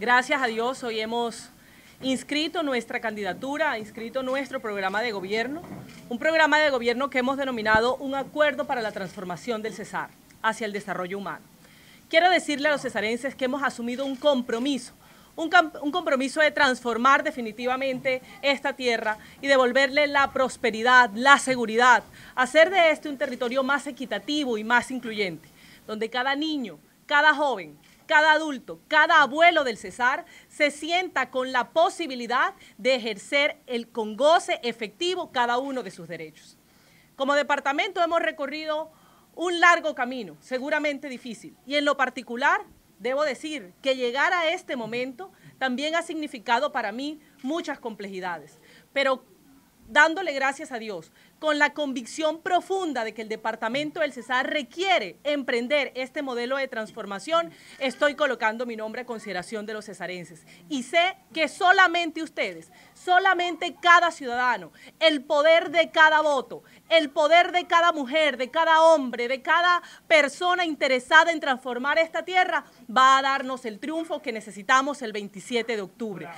Gracias a Dios hoy hemos inscrito nuestra candidatura, inscrito nuestro programa de gobierno, un programa de gobierno que hemos denominado un acuerdo para la transformación del Cesar hacia el desarrollo humano. Quiero decirle a los cesarenses que hemos asumido un compromiso, un, compromiso de transformar definitivamente esta tierra y devolverle la prosperidad, la seguridad, hacer de este un territorio más equitativo y más incluyente, donde cada niño, cada joven, cada adulto, cada abuelo del Cesar se sienta con la posibilidad de ejercer el, con goce efectivo cada uno de sus derechos. Como departamento hemos recorrido un largo camino, seguramente difícil, y en lo particular debo decir que llegar a este momento también ha significado para mí muchas complejidades, pero dándole gracias a Dios, con la convicción profunda de que el departamento del Cesar requiere emprender este modelo de transformación, estoy colocando mi nombre a consideración de los cesarenses. Y sé que solamente ustedes, solamente cada ciudadano, el poder de cada voto, el poder de cada mujer, de cada hombre, de cada persona interesada en transformar esta tierra, va a darnos el triunfo que necesitamos el 27 de octubre.